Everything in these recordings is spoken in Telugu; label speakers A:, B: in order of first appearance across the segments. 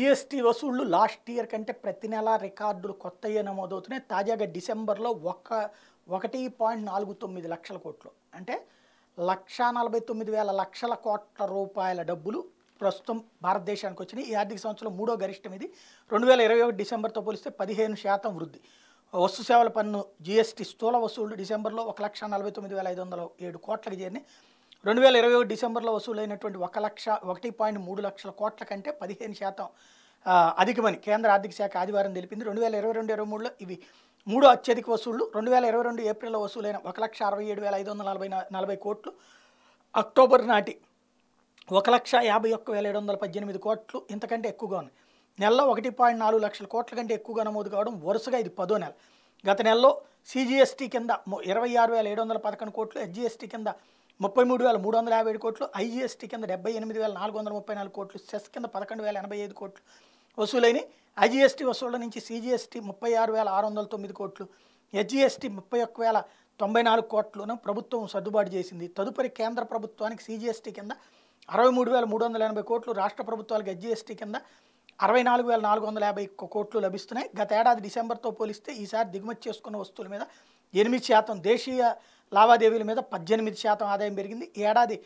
A: జీఎస్టీ వసూళ్లు లాస్ట్ ఇయర్ కంటే ప్రతి నెల రికార్డులు కొత్తయ్యే నమోదవుతున్నాయి తాజాగా డిసెంబర్లో ఒక ఒకటి పాయింట్ నాలుగు తొమ్మిది లక్షల కోట్లు అంటే లక్ష నలభై తొమ్మిది వేల లక్షల కోట్ల రూపాయల డబ్బులు ప్రస్తుతం భారతదేశానికి వచ్చినాయి ఈ ఆర్థిక సంవత్సరంలో మూడో గరిష్టం ఇది రెండు వేల ఇరవై ఒకటి డిసెంబర్తో పోలిస్తే పదిహేను శాతం వృద్ధి వస్తు సేవల పన్ను జిఎస్టీ స్థూల వసూళ్లు డిసెంబర్లో ఒక లక్ష నలభై తొమ్మిది వేల ఐదు వందల ఏడు కోట్లకి చేరినాయి రెండు వేల ఇరవై ఒకటి డిసెంబర్లో వసూలైనటువంటి ఒక లక్ష ఒకటి పాయింట్ మూడు లక్షల కోట్ల కంటే పదిహేను శాతం అధికమని కేంద్ర ఆర్థిక శాఖ ఆదివారం తెలిపింది రెండు వేల ఇరవై రెండు ఇరవై మూడులో ఇవి మూడు అత్యధిక వసూళ్లు రెండు వేల ఇరవై రెండు ఏప్రిల్లో వసూలైన ఒక లక్ష అరవై ఏడు వేల ఐదు వందల నలభై నలభై కోట్లు అక్టోబర్ నాటి ఒక లక్ష యాభై ఒక్క వేల ఏడు వందల పద్దెనిమిది కోట్లు ఇంతకంటే ఎక్కువగా ఉన్నాయి నెలలో ఒకటి పాయింట్ నాలుగు లక్షల కోట్ల కంటే ఎక్కువగా నమోదు కావడం వరుసగా ఇది పదో నెల గత నెలలో సిజిఎస్టీ కింద ఇరవై ఆరు వేల ఏడు వందల పదకొండు కోట్లు ఎస్జిఎస్టీ కింద ముప్పై మూడు వేల మూడు వందల యాభై ఏడు కోట్లు ఐజీఎస్టీ కింద డెబ్బై ఎనిమిది వేల నాలుగు వందల ముప్పై నాలుగు కోట్లు సెస్ కింద పదకొండు వేల ఎనభై ఐదు కోట్లు వసూలైన ఐజీఎస్టీ వసూళ్ల నుంచి సీజీఎస్టీ ముప్పై ఆరు వేల ఆరు వందల తొమ్మిది కోట్లు హెచ్జిఎస్టీ ముప్పై ఒక్క వేల తొంభై నాలుగు కోట్లను ప్రభుత్వం సర్దుబాటు చేసింది తదుపరి కేంద్ర ప్రభుత్వానికి సీజీఎస్టీ కింద అరవై మూడు వేల మూడు వందల ఎనభై కోట్లు రాష్ట్ర ప్రభుత్వాలకు హెచ్జిఎస్టీ కింద అరవై నాలుగు వేల నాలుగు వందల యాభై కోట్లు లభిస్తున్నాయి గత ఏడాది డిసెంబర్తో పోలిస్తే ఈసారి దిగుమతి చేసుకున్న వస్తువుల మీద ఎనిమిది శాతం దేశీయ లావాదేవీల మీద పద్దెనిమిది శాతం ఆదాయం పెరిగింది ఏడాది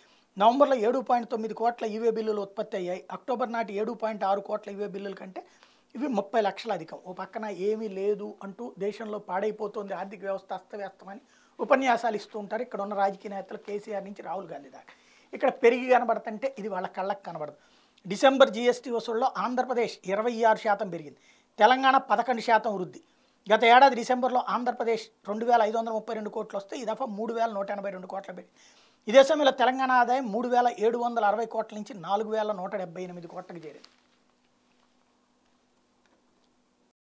A: నవంబర్లో ఏడు పాయింట్ తొమ్మిది కోట్ల ఈవే బిల్లులు ఉత్పత్తి అయ్యాయి అక్టోబర్ నాటి ఏడు పాయింట్ ఆరు కోట్ల ఈవే బిల్లుల కంటే ఇవి ముప్పై లక్షల అధికం ఓ పక్కన ఏమీ లేదు అంటూ దేశంలో పాడైపోతుంది ఆర్థిక వ్యవస్థ అస్తవ్యస్తమని ఉపన్యాసాలు ఇస్తూ ఉంటారు ఇక్కడ ఉన్న రాజకీయ నేతలు కేసీఆర్ నుంచి రాహుల్ గాంధీ దాకా ఇక్కడ పెరిగి కనబడుతుంటే ఇది వాళ్ళ కళ్ళకు కనబడదు డిసెంబర్ జీఎస్టీ వసూల్లో ఆంధ్రప్రదేశ్ ఇరవై ఆరు శాతం పెరిగింది తెలంగాణ పదకొండు శాతం వృద్ధి గత ఏడాది డిసెంబర్లో ఆంధ్రప్రదేశ్ రెండు వేల ఐదు వందల ముప్పై రెండు కోట్లు వస్తే ఈ దఫా మూడు వేల నూట ఎనభై రెండు కోట్ల పెట్టి ఇదే సమయంలో తెలంగాణ ఆదాయం మూడు వేల ఏడు వందల అరవై కోట్ల నుంచి నాలుగు వేల నూట డెబ్బై ఎనిమిది కోట్లకు చేరింది